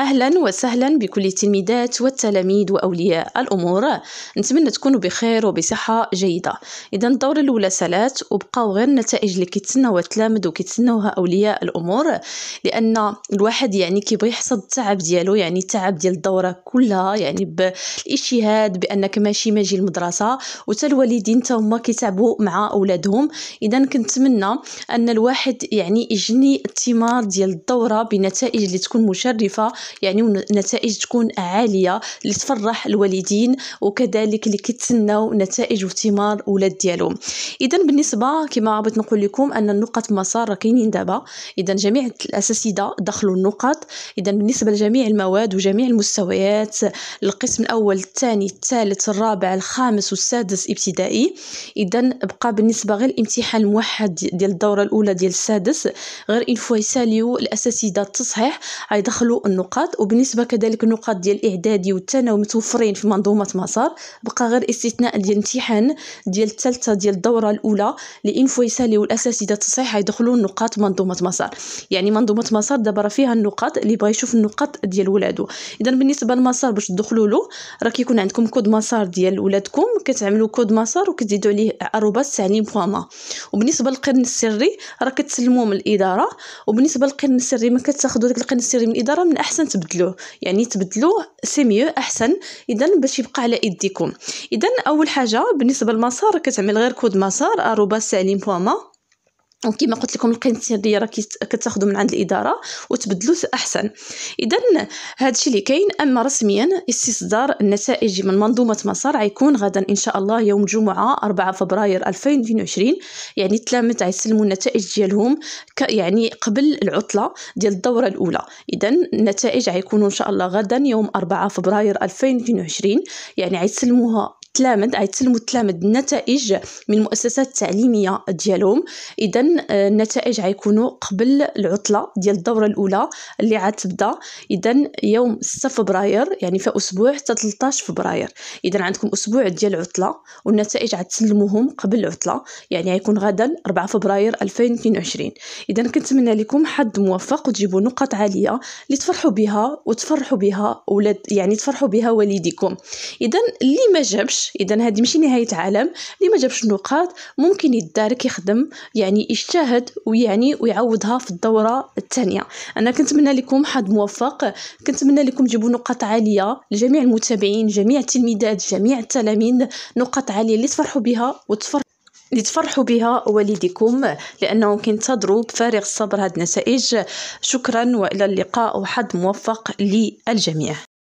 أهلا وسهلا بكل التلميذات والتلاميذ وأولياء الأمور نتمنى تكونوا بخير وبصحة جيدة إذا الدورة الأولى سالات وبقاو غير النتائج اللي كيتسناو التلامذ وكيتسناوها أولياء الأمور لأن الواحد يعني كيبغي يحصد التعب ديالو يعني التعب ديال الدورة كلها يعني بالاجتهاد بأنك ماشي ماجي المدرسة وتا الوالدين تا هما كيتعبوا مع أولادهم إذا كنتمنى أن الواحد يعني يجني الثمار ديال الدورة بنتائج اللي تكون مشرفة يعني النتائج تكون عاليه اللي تفرح الوالدين وكذلك اللي كيتسناو نتائج وثمار ولاد ديالهم اذا بالنسبه كما بغيت نقول لكم ان النقط مسار كاينين دابا اذا جميع الاساسيده دخلوا النقط اذا بالنسبه لجميع المواد وجميع المستويات القسم الاول الثاني الثالث الرابع الخامس والسادس ابتدائي اذا بقى بالنسبه غير الامتحان الموحد ديال الدوره الاولى ديال السادس غير ان فوا يساليو الاساتذه التصحيح غيدخلوا النقط النقاط وبالنسبه كذلك النقاط ديال الاعدادي والثانوي متوفرين في منظومه مسار بقى غير استثناء ديال الامتحان ديال الثالثه ديال الدوره الاولى لان فيسالي الاساتذه التصحيح يدخلوا النقاط منظومه مسار يعني منظومه مسار دابا راه فيها النقاط اللي بغى يشوف النقاط ديال ولادو اذا بالنسبه للمسار باش تدخلوا له راه كيكون عندكم كود مسار ديال ولادكم كتعملوا كود مسار وكتزيدوا عليه اروباس تعليم بواما وبالنسبه للقرن السري راه كتسلموه من الاداره وبالنسبه للقرن السري ما كتاخذوا داك القرن السري من الاداره من احسن احسن تبدلوه يعني تبدلوه سي ميو احسن اذا باش يبقى على ايديكم اذا اول حاجه بالنسبه للمسار كتعمل غير كود مسار ساليم بوما وكما قلت لكم القيمه السريه راه كتاخذوا من عند الاداره وتبدلوا احسن اذا هذا الشيء اللي كاين اما رسميا استصدار النتائج من منظومه مسار غيكون غدا ان شاء الله يوم جمعه 4 فبراير 2022 يعني التلاميذ غيسلموا النتائج ديالهم يعني قبل العطله ديال الدوره الاولى اذا النتائج غيكونوا ان شاء الله غدا يوم 4 فبراير 2022 يعني غيسلموها التلامذ غيتسلموا التلامذ النتائج من المؤسسات التعليميه ديالهم اذا آه، النتائج غيكونوا قبل العطله ديال الدوره الاولى اللي غتبدا اذا يوم 6 فبراير يعني في اسبوع حتى 13 فبراير اذا عندكم اسبوع ديال العطله والنتائج غتسلموهم قبل العطله يعني غيكون غدا 4 فبراير 2022 اذا كنتمنى لكم حظ موفق وتجيبوا نقط عاليه اللي تفرحوا بها وتفرحوا بها ولاد يعني تفرحوا بها والديكم اذا اللي ما جابش جابش اذا هذه ماشي نهايه عالم اللي ما جابش النقاط ممكن يدارك يخدم يعني يجتهد ويعني ويعوضها في الدوره الثانيه انا كنتمنى لكم حظ موفق كنتمنى لكم تجيبوا نقاط عاليه لجميع المتابعين جميع التلميذات جميع التلاميذ نقاط عاليه اللي تفرحوا بها وتفرحوا اللي تفرحوا بها والديكم لانهم كينتظروا بفارغ الصبر هاد النتائج شكرا والى اللقاء وحد موفق للجميع